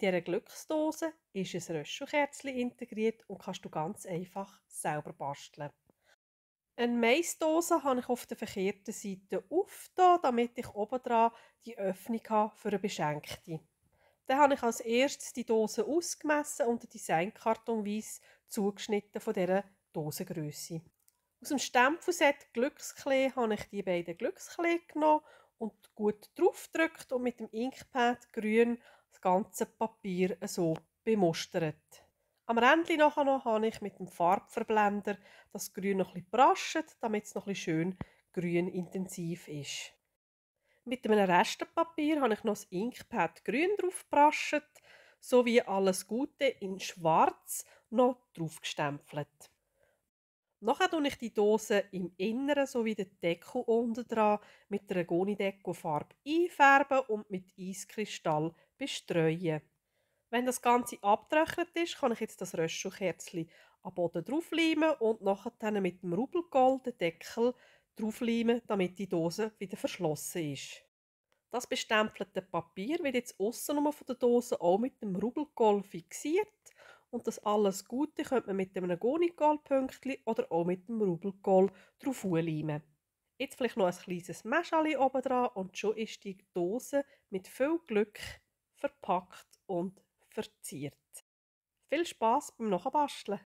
In dieser Glücksdose ist ein Röschelkerzchen integriert und kannst du ganz einfach selber basteln. Eine Maisdose habe ich auf der verkehrten Seite aufgetan, damit ich oben dran die Öffnung habe für eine Beschenkte. Dann habe ich als erstes die Dose ausgemessen und den Designkarton weiss zugeschnitten von dieser Dosengröße. Aus dem Stempelset Glücksklee habe ich die beiden Glücksklee genommen und gut draufgedrückt und mit dem Inkpad grün das ganze Papier so bemustert. Am Ende nachher noch habe ich mit dem Farbverblender das Grün noch ein bisschen damit es noch ein schön grün intensiv ist. Mit einem Restpapier habe ich noch das Inkpad grün drauf gebrascht, sowie alles Gute in schwarz noch drauf gestempelt. Nachher tue ich die Dose im Inneren sowie den Deckel unten dran mit einer Gonidecco-Farbe einfärben und mit Eiskristall bestreuen. Wenn das Ganze abgetrocknet ist, kann ich jetzt das Röschelkerzchen am Boden draufleimen und nachher dann mit dem Rubelgold den Deckel draufleimen, damit die Dose wieder verschlossen ist. Das bestempelte Papier wird jetzt außen von der Dose auch mit dem Rubelgold fixiert und das alles Gute könnte man mit einem Gonigal-Pünktchen oder auch mit dem Rubelgol drauf leimen. Jetzt vielleicht noch ein kleines Mäschchen oben dran und schon ist die Dose mit viel Glück verpackt und verziert. Viel Spass beim Nachbasteln!